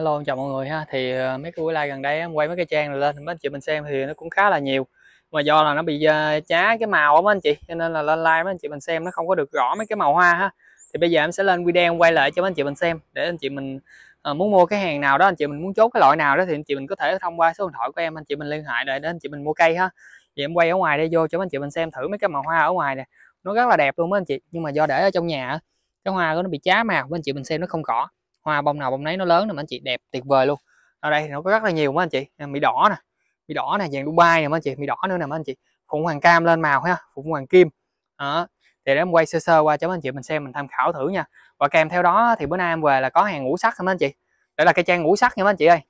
Hello chào mọi người ha thì mấy cái buổi live gần đây em quay mấy cái trang này lên mấy anh chị mình xem thì nó cũng khá là nhiều mà do là nó bị chá cái màu á mấy anh chị cho nên là lên like mấy anh chị mình xem nó không có được rõ mấy cái màu hoa ha thì bây giờ em sẽ lên video quay lại cho mấy anh chị mình xem để anh chị mình muốn mua cái hàng nào đó anh chị mình muốn chốt cái loại nào đó thì anh chị mình có thể thông qua số điện thoại của em anh chị mình liên hệ để đến anh chị mình mua cây ha thì em quay ở ngoài đây vô cho mấy anh chị mình xem thử mấy cái màu hoa ở ngoài nè nó rất là đẹp luôn mấy anh chị nhưng mà do để ở trong nhà cái hoa của nó bị chá màu mấy anh chị mình xem nó không cỏ hoa bông nào bông nấy nó lớn nè anh chị đẹp tuyệt vời luôn ở đây thì nó có rất là nhiều mấy anh chị à, mì đỏ nè mì đỏ nè vàng dubai nè mấy anh chị mì đỏ nữa nè mấy anh chị phụng hoàng cam lên màu ha phụng hoàng kim đó thì để em quay sơ sơ qua cho mấy anh chị mình xem mình tham khảo thử nha và kèm theo đó thì bữa nay em về là có hàng ngũ sắc nha mấy anh chị đây là cây trang ngũ sắc nha mấy anh chị ơi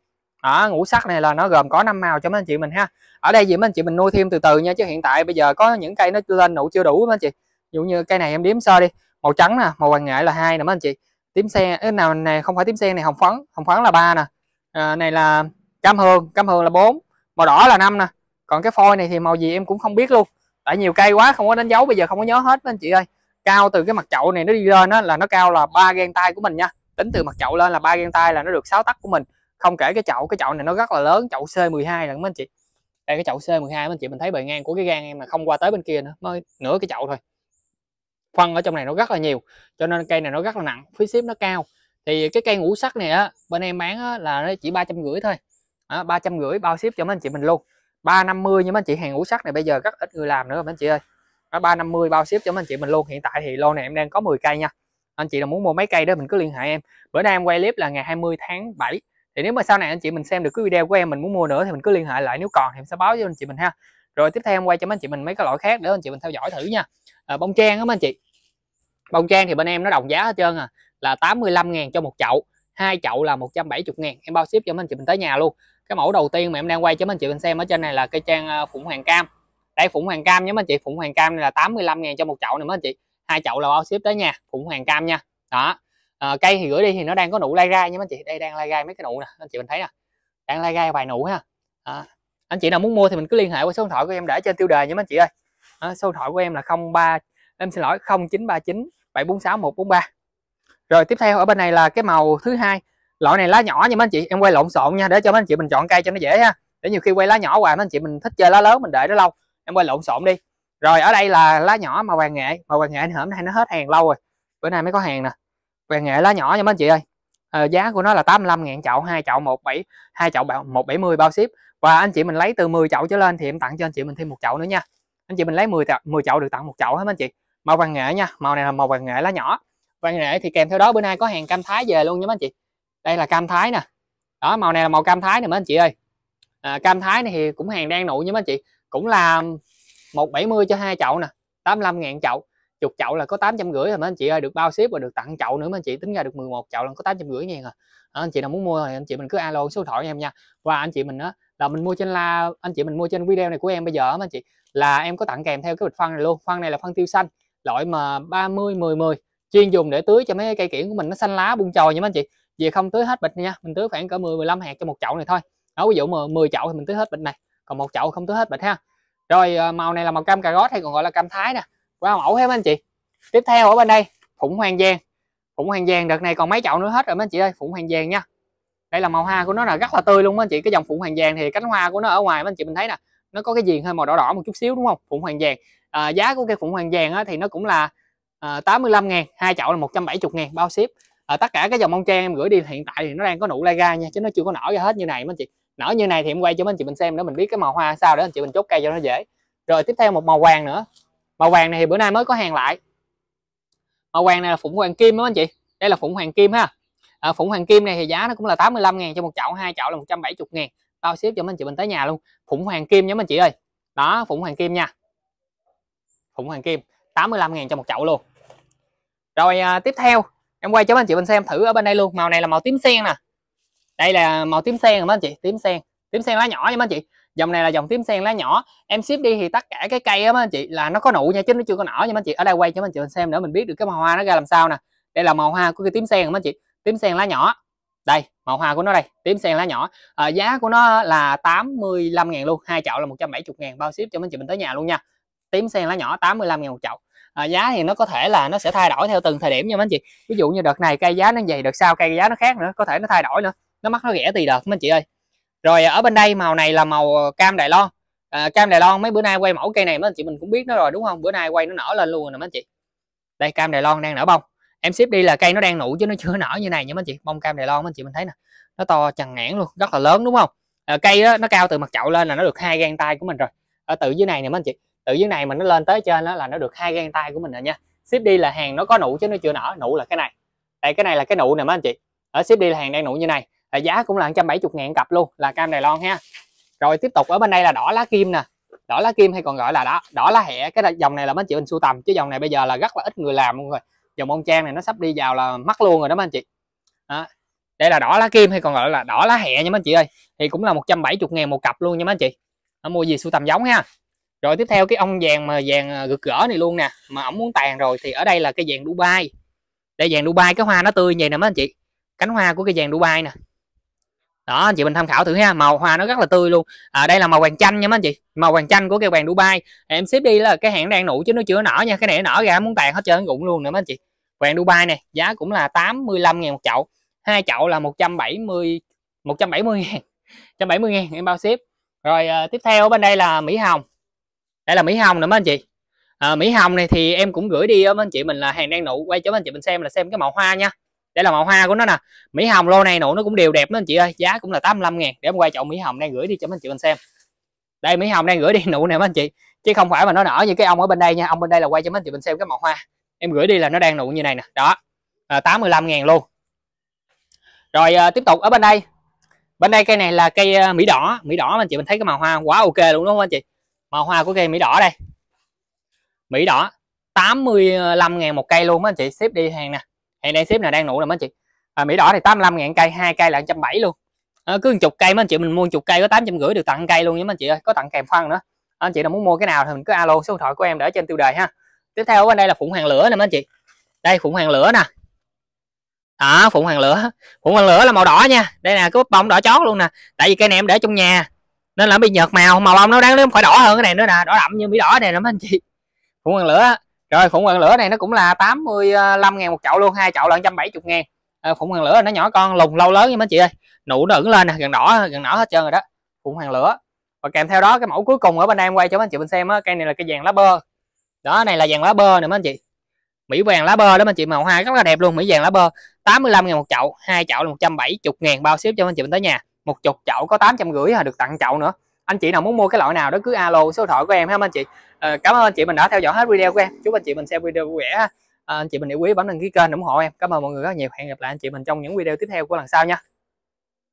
đó ngũ sắc này là nó gồm có năm màu cho mấy anh chị mình ha ở đây gì mấy anh chị mình nuôi thêm từ từ nha chứ hiện tại bây giờ có những cây nó lên nụ chưa đủ mấy anh chị ví dụ như cây này em đếm sơ đi màu trắng nè màu vàng nghệ là hai nè mấy anh chị tím xe cái nào này không phải tím sen này hồng phấn hồng phấn là ba nè à, này là cam hương cam hương là 4 màu đỏ là 5 nè còn cái phôi này thì màu gì em cũng không biết luôn tại nhiều cây quá không có đánh dấu bây giờ không có nhớ hết anh chị ơi cao từ cái mặt chậu này nó đi lên đó là nó cao là ba gang tay của mình nha tính từ mặt chậu lên là ba gang tay là nó được 6 tấc của mình không kể cái chậu cái chậu này nó rất là lớn chậu C12 là mấy anh chị đây cái chậu C12 mấy anh chị mình thấy bề ngang của cái gang em là không qua tới bên kia nữa mới nửa cái chậu thôi phân ở trong này nó rất là nhiều cho nên cây này nó rất là nặng phí ship nó cao thì cái cây ngũ sắc này á bên em bán á, là nó chỉ ba trăm rưỡi thôi ba trăm rưỡi bao ship cho mấy anh chị mình luôn ba năm mươi nhưng mấy anh chị hàng ngũ sắc này bây giờ rất ít người làm nữa mấy anh chị ơi ba năm mươi bao ship cho mấy anh chị mình luôn hiện tại thì lô này em đang có 10 cây nha anh chị nào muốn mua mấy cây đó mình cứ liên hệ em bữa nay em quay clip là ngày 20 tháng 7 thì nếu mà sau này anh chị mình xem được cái video của em mình muốn mua nữa thì mình cứ liên hệ lại nếu còn thì em sẽ báo cho anh chị mình ha rồi tiếp theo em quay cho mấy anh chị mình mấy cái loại khác để anh chị mình theo dõi thử nha à, bông trang đó mấy anh chị bông trang thì bên em nó đồng giá hết trơn à là 85.000 cho một chậu hai chậu là 170.000 em bao ship cho mấy anh chị mình tới nhà luôn cái mẫu đầu tiên mà em đang quay cho mấy anh chị mình xem ở trên này là cây trang à, phụng hoàng cam đây phụng hoàng cam nhé mấy anh chị phụng hoàng cam này là 85.000 cho một chậu này mấy anh chị hai chậu là bao ship tới nhà phụng hoàng cam nha đó à, cây thì gửi đi thì nó đang có nụ lai gai nha mấy anh chị đây đang lai gai mấy cái nụ nè anh chị mình thấy nè đang lai gai vài nụ ha anh chị nào muốn mua thì mình cứ liên hệ qua số điện thoại của em để trên tiêu đề nhé anh chị ơi à, số điện thoại của em là 03 em xin lỗi 0939 746 143 rồi tiếp theo ở bên này là cái màu thứ hai loại này lá nhỏ nha mấy anh chị em quay lộn xộn nha để cho mấy anh chị mình chọn cây cho nó dễ ha để nhiều khi quay lá nhỏ hoài mấy anh chị mình thích chơi lá lớn mình đợi nó lâu em quay lộn xộn đi rồi ở đây là lá nhỏ màu vàng nghệ màu vàng nghệ anh hôm nay nó hết hàng lâu rồi bữa nay mới có hàng nè vàng nghệ lá nhỏ nha mấy anh chị ơi Ờ, giá của nó là 85 ngàn chậu hai chậu 17 hai chậu 170 bao ship và anh chị mình lấy từ 10 chậu trở lên thì em tặng cho anh chị mình thêm một chậu nữa nha anh chị mình lấy 10 chậu, 10 chậu được tặng một chậu hết anh chị màu vàng nghệ nha màu này là màu vàng nghệ lá nhỏ vàng nghệ thì kèm theo đó bữa nay có hàng cam thái về luôn nha anh chị đây là cam thái nè đó màu này là màu cam thái nè mấy anh chị ơi à, cam thái này thì cũng hàng đang nụ nha mấy anh chị cũng là 170 cho hai chậu nè 85 ngàn chậu chục chậu là có tám trăm rưỡi rồi mấy anh chị ơi được bao ship và được tặng chậu nữa mấy anh chị tính ra được 11 chậu là có tám trăm rưỡi ngàn rồi đó, anh chị nào muốn mua thì anh chị mình cứ alo số điện thoại em nha và anh chị mình đó là mình mua trên la anh chị mình mua trên video này của em bây giờ mấy anh chị là em có tặng kèm theo cái bịch phân này luôn phân này là phân tiêu xanh loại mà 30 10 10 chuyên dùng để tưới cho mấy cây kiển của mình nó xanh lá bung chồi nha mấy anh chị về không tưới hết bịch nha mình tưới khoảng cỡ 10 15 hạt cho một chậu này thôi đó ví dụ mà 10 chậu thì mình tưới hết bịch này còn một chậu không tưới hết bịch ha rồi ờ, màu này là màu cam cà rốt hay còn gọi là cam thái nè qua mẫu hết mấy anh chị tiếp theo ở bên đây phụng hoàng giang phụng hoàng giang đợt này còn mấy chậu nữa hết rồi mấy anh chị ơi phụng hoàng giang nha đây là màu hoa của nó là rất là tươi luôn mấy anh chị cái dòng phụng hoàng giang thì cánh hoa của nó ở ngoài mấy anh chị mình thấy nè nó có cái viền hơi màu đỏ đỏ một chút xíu đúng không phụng hoàng giang à, giá của cây phụng hoàng giang á, thì nó cũng là à, 85 ngàn hai chậu là 170 ngàn bao ship à, tất cả cái dòng mông trang em gửi đi hiện tại thì nó đang có nụ lai ga nha chứ nó chưa có nở ra hết như này mấy anh chị nở như này thì em quay cho mấy anh chị mình xem để mình biết cái màu hoa sao để anh chị mình chốt cây cho nó dễ rồi tiếp theo một màu vàng nữa màu vàng này thì bữa nay mới có hàng lại màu vàng này là phụng hoàng kim đó anh chị đây là phụng hoàng kim ha à, phụng hoàng kim này thì giá nó cũng là 85 ngàn cho một chậu hai chậu là 170 ngàn tao xếp cho mấy anh chị mình tới nhà luôn phụng hoàng kim nhóm anh chị ơi đó phụng hoàng kim nha phụng hoàng kim 85 ngàn cho một chậu luôn rồi à, tiếp theo em quay cho mấy anh chị mình xem thử ở bên đây luôn màu này là màu tím sen nè đây là màu tím sen rồi mấy anh chị tím sen tím sen lá nhỏ nha mấy anh chị dòng này là dòng tím sen lá nhỏ em ship đi thì tất cả cái cây á mấy anh chị là nó có nụ nha chứ nó chưa có nở nha anh chị ở đây quay cho anh chị xem nữa mình biết được cái màu hoa nó ra làm sao nè đây là màu hoa của cái tím sen mấy anh chị tím sen lá nhỏ đây màu hoa của nó đây tím sen lá nhỏ à, giá của nó là 85 ngàn luôn hai chậu là 170 ngàn bao ship cho anh chị mình tới nhà luôn nha tím sen lá nhỏ 85 ngàn một chậu à, giá thì nó có thể là nó sẽ thay đổi theo từng thời điểm nha mấy anh chị ví dụ như đợt này cây giá nó dày đợt sau cây giá nó khác nữa có thể nó thay đổi nữa nó mắc nó rẻ tùy đợt mấy anh chị ơi rồi ở bên đây màu này là màu ờ, cam đài loan à, cam đài loan mấy bữa nay quay mẫu cây này mấy anh chị mình cũng biết nó rồi đúng không bữa nay quay nó nở lên luôn rồi nè mấy anh chị đây cam đài loan đang nở bông em ship đi là cây nó đang nụ chứ nó chưa nở như này nha mấy anh chị bông cam đài loan mấy anh chị mình thấy nè nó to chằng ngãn luôn rất là lớn đúng không à, cây đó nó cao từ mặt chậu lên là nó được hai gang tay của mình rồi ở từ dưới này nè mấy anh chị từ dưới này mà nó lên tới trên đó là nó được hai gang tay của mình rồi nha ship đi là hàng nó có nụ chứ nó chưa nở nụ là cái này đây cái này là cái nụ nè mấy anh chị ở ship đi là hàng đang nụ như này là giá cũng là 170 ngàn cặp luôn là cam Đài Loan ha rồi tiếp tục ở bên đây là đỏ lá kim nè đỏ lá kim hay còn gọi là đó đỏ lá hẹ cái dòng này là bánh chị mình sưu tầm chứ dòng này bây giờ là rất là ít người làm luôn rồi dòng bông trang này nó sắp đi vào là mắc luôn rồi đó mấy anh chị đó. đây là đỏ lá kim hay còn gọi là đỏ lá hẹ nha mấy anh chị ơi thì cũng là 170 ngàn một cặp luôn nha mấy anh chị nó mua gì sưu tầm giống ha rồi tiếp theo cái ông vàng mà vàng rực à, gỡ này luôn nè mà ổng muốn tàn rồi thì ở đây là cái vàng Dubai đây vàng Dubai cái hoa nó tươi như vậy nè mấy anh chị cánh hoa của cái vàng Dubai nè đó anh chị mình tham khảo thử ha màu hoa nó rất là tươi luôn à, đây là màu vàng chanh nha mấy anh chị màu vàng chanh của cây vàng Dubai em ship đi là cái hãng đang nụ chứ nó chưa nở nha cái này nở ra muốn tàn hết trơn rụng luôn nữa mấy anh chị vàng Dubai này giá cũng là 85 ngàn một chậu hai chậu là 170 170 bảy mươi ngàn em bao ship rồi à, tiếp theo bên đây là Mỹ Hồng đây là Mỹ Hồng nữa mấy anh chị à, Mỹ Hồng này thì em cũng gửi đi mấy anh chị mình là hàng đang nụ quay cho mấy anh chị mình xem là xem cái màu hoa nha đây là màu hoa của nó nè mỹ hồng lô này nụ nó cũng đều đẹp đó anh chị ơi giá cũng là 85 ngàn để em quay chậu mỹ hồng đang gửi đi cho anh chị mình xem đây mỹ hồng đang gửi đi nụ này anh chị chứ không phải mà nó nở như cái ông ở bên đây nha ông bên đây là quay cho anh chị mình xem cái màu hoa em gửi đi là nó đang nụ như này nè đó à, 85 ngàn luôn rồi à, tiếp tục ở bên đây bên đây cây này là cây à, mỹ đỏ mỹ đỏ anh chị mình thấy cái màu hoa quá ok luôn đúng không anh chị màu hoa của cây mỹ đỏ đây mỹ đỏ 85 ngàn một cây luôn mấy anh chị xếp đi hàng nè hiện nay ship này đang nụ nè mấy chị à, mỹ đỏ thì 85 ngàn cây hai cây là 170 luôn à, cứ chục cây mấy anh chị mình mua chục cây có gửi được tặng cây luôn nhé mấy anh chị ơi có tặng kèm phân nữa à, anh chị nào muốn mua cái nào thì mình cứ alo số điện thoại của em để trên tiêu đề ha tiếp theo bên đây là phụng hoàng lửa nè mấy anh chị đây phụng hoàng lửa nè đó à, phụng hoàng lửa phụng hoàng lửa là màu đỏ nha đây nè cái búp bông đỏ chót luôn nè tại vì cây này em để trong nhà nên là bị nhợt màu màu bông nó đang nó phải đỏ hơn cái này nữa nè đỏ đậm như mỹ đỏ này nè mấy anh chị phụng hoàng lửa rồi phụng hoàng lửa này nó cũng là 85 ngàn một chậu luôn hai chậu là 170 ngàn à, ờ, phụng hoàng lửa nó nhỏ con lùng lâu lớn nha mấy chị ơi nụ nó ửng lên nè gần đỏ gần đỏ hết trơn rồi đó phụng hoàng lửa và kèm theo đó cái mẫu cuối cùng ở bên em quay cho mấy anh chị mình xem á cây này là cây vàng lá bơ đó này là vàng lá bơ nè mấy anh chị mỹ vàng lá bơ đó mấy anh chị màu hai rất là đẹp luôn mỹ vàng lá bơ 85 ngàn một chậu hai chậu là 170 ngàn bao ship cho mấy anh chị mình tới nhà một chục chậu có 850 rưỡi à, được tặng chậu nữa anh chị nào muốn mua cái loại nào đó cứ alo số điện thoại của em ha anh chị à, cảm ơn anh chị mình đã theo dõi hết video của em chúc anh chị mình xem video vui vẻ à, anh chị mình yêu quý bấm đăng ký kênh ủng hộ em cảm ơn mọi người rất nhiều hẹn gặp lại anh chị mình trong những video tiếp theo của lần sau nha